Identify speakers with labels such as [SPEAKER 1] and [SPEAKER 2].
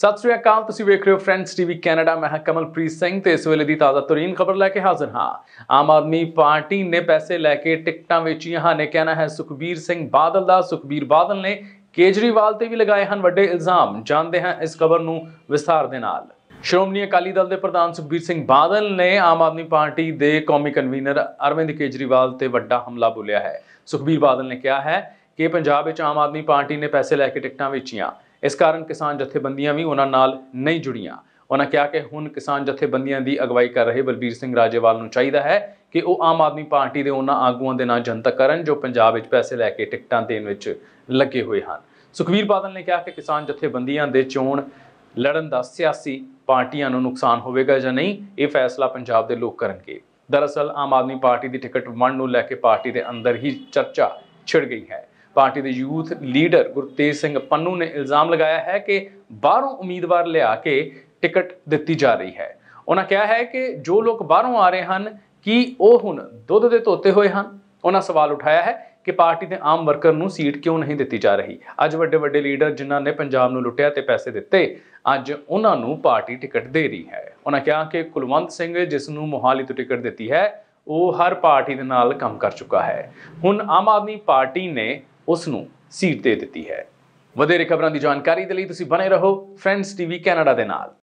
[SPEAKER 1] ਸਤਿ ਸ੍ਰੀ ਅਕਾਲ ਤੁਸੀਂ ਵੇਖ ਰਹੇ ਹੋ ਫਰੈਂਡਸ ਟੀਵੀ ਕੈਨੇਡਾ ਮੈਂ ਹਾਂ ਕਮਲਪ੍ਰੀਤ ਸਿੰਘ ਤੇ ਇਸ ਵੇਲੇ ਦੀ ਤਾਜ਼ਾ ਤਰੀਨ ਖਬਰ ਲੈ ਕੇ ਹਾਜ਼ਰ ਹਾਂ ਆਮ ਆਦਮੀ ਪਾਰਟੀ ਨੇ ਪੈਸੇ ਲੈ ਕੇ ਟਿਕਟਾਂ ਵੇਚੀਆਂ ਹਨ ਇਹ ਕਹਿਣਾ ਹੈ ਸੁਖਬੀਰ ਸਿੰਘ ਬਾਦਲ ਦਾ ਸੁਖਬੀਰ ਬਾਦਲ ਨੇ ਕੇਜਰੀਵਾਲ ਤੇ ਵੀ ਲਗਾਏ ਹਨ ਵੱਡੇ ਇਲਜ਼ਾਮ ਜਾਣਦੇ ਹਾਂ ਇਸ ਖਬਰ ਨੂੰ ਵਿਸਥਾਰ ਦੇ ਨਾਲ ਸ਼੍ਰੋਮਣੀ ਅਕਾਲੀ ਦਲ ਦੇ ਪ੍ਰਧਾਨ ਸੁਖਬੀਰ ਸਿੰਘ ਬਾਦਲ ਨੇ ਆਮ ਆਦਮੀ ਪਾਰਟੀ ਦੇ ਕੌਮੀ ਕਨਵੀਨਰ ਅਰਵਿੰਦ ਕੇਜਰੀਵਾਲ ਤੇ ਵੱਡਾ ਹਮਲਾ ਬੋਲਿਆ ਹੈ ਸੁਖਬੀਰ ਬਾਦਲ ਨੇ ਕਿਹਾ ਹੈ ਕਿ ਪੰਜਾਬ ਵਿੱਚ ਆਮ ਆਦਮੀ ਪਾਰਟੀ ਨੇ ਪੈਸੇ ਲੈ ਕੇ ਟਿਕਟਾਂ ਵੇਚੀਆਂ ਇਸ ਕਾਰਨ ਕਿਸਾਨ ਜਥੇਬੰਦੀਆਂ ਵੀ ਉਹਨਾਂ ਨਾਲ ਨਹੀਂ ਜੁੜੀਆਂ ਉਹਨਾਂ ਕਿਹਾ ਕਿ ਹੁਣ ਕਿਸਾਨ ਜਥੇਬੰਦੀਆਂ ਦੀ ਅਗਵਾਈ ਕਰ ਰਹੇ ਬਲਬੀਰ ਸਿੰਘ ਰਾਜੇਵਾਲ ਨੂੰ ਚਾਹੀਦਾ ਹੈ ਕਿ ਉਹ ਆਮ ਆਦਮੀ ਪਾਰਟੀ ਦੇ ਉਹਨਾਂ ਆਗੂਆਂ ਦੇ ਨਾਲ ਜਨਤਕ ਕਰਨ ਜੋ ਪੰਜਾਬ ਵਿੱਚ ਪੈਸੇ ਲੈ ਕੇ ਟਿਕਟਾਂ ਦੇਣ ਵਿੱਚ ਲੱਗੇ ਹੋਏ ਹਨ ਸੁਖਵੀਰ ਬਾਦਲ ਨੇ ਕਿਹਾ ਕਿ ਕਿਸਾਨ ਜਥੇਬੰਦੀਆਂ ਦੇ ਚੋਣ ਲੜਨ ਦਾ ਸਿਆਸੀ ਪਾਰਟੀਆਂ ਨੂੰ ਨੁਕਸਾਨ ਹੋਵੇਗਾ ਜਾਂ ਨਹੀਂ ਇਹ ਫੈਸਲਾ ਪੰਜਾਬ ਦੇ ਲੋਕ ਕਰਨਗੇ ਦਰਅਸਲ ਆਮ ਆਦਮੀ ਪਾਰਟੀ ਦੀ ਟਿਕਟ ਵੰਡ ਨੂੰ ਲੈ ਕੇ ਪਾਰਟੀ ਦੇ ਅੰਦਰ ਹੀ ਚਰਚਾ ਛਿੜ ਗਈ ਹੈ ਪਾਰਟੀ ਦੇ ਯੂਥ ਲੀਡਰ ਗੁਰਤੇਜ ਸਿੰਘ ਪੰਨੂ ਨੇ ਇਲਜ਼ਾਮ ਲਗਾਇਆ ਹੈ ਕਿ ਬਾਹਰੋਂ ਉਮੀਦਵਾਰ ਲਿਆ ਕੇ ਟਿਕਟ ਦਿੱਤੀ ਜਾ ਰਹੀ ਹੈ ਉਹਨਾਂ ਕਿਹਾ ਹੈ ਕਿ ਜੋ ਲੋਕ ਬਾਹਰੋਂ ਆ ਰਹੇ ਹਨ ਕੀ ਉਹ ਹੁਣ ਦੁੱਧ ਦੇ ਤੋਤੇ ਹੋਏ ਹਨ ਉਹਨਾਂ ਸਵਾਲ ਉਠਾਇਆ ਹੈ ਕਿ ਪਾਰਟੀ ਦੇ ਆਮ ਵਰਕਰ ਨੂੰ ਸੀਟ ਕਿਉਂ ਨਹੀਂ ਦਿੱਤੀ ਜਾ ਰਹੀ ਅੱਜ ਵੱਡੇ ਵੱਡੇ ਲੀਡਰ ਜਿਨ੍ਹਾਂ ਨੇ ਪੰਜਾਬ ਨੂੰ ਲੁੱਟਿਆ ਤੇ ਪੈਸੇ ਦਿੱਤੇ ਅੱਜ ਉਹਨਾਂ ਨੂੰ ਪਾਰਟੀ ਟਿਕਟ ਦੇ ਰਹੀ ਹੈ ਉਹਨਾਂ ਕਿਹਾ ਕਿ ਕੁਲਵੰਤ ਸਿੰਘ ਜਿਸ ਨੂੰ ਮੋਹਾਲੀ ਤੋਂ ਟਿਕਟ ਦਿੱਤੀ ਹੈ ਉਹ ਹਰ ਪਾਰਟੀ ਦੇ ਨਾਲ ਕੰਮ ਕਰ ਚੁੱਕਾ ਹੈ ਹੁਣ ਆਮ ਆਦਮੀ ਪਾਰਟੀ ਨੇ ਉਸ ਨੂੰ ਸੀਟ ਦੇ ਦਿੱਤੀ ਹੈ ਵਧੇਰੇ ਖਬਰਾਂ ਦੀ ਜਾਣਕਾਰੀ ਦੇ ਲਈ ਤੁਸੀਂ ਬਣੇ ਰਹੋ ਫਰੈਂਡਸ ਟੀਵੀ ਕੈਨੇਡਾ ਦੇ ਨਾਲ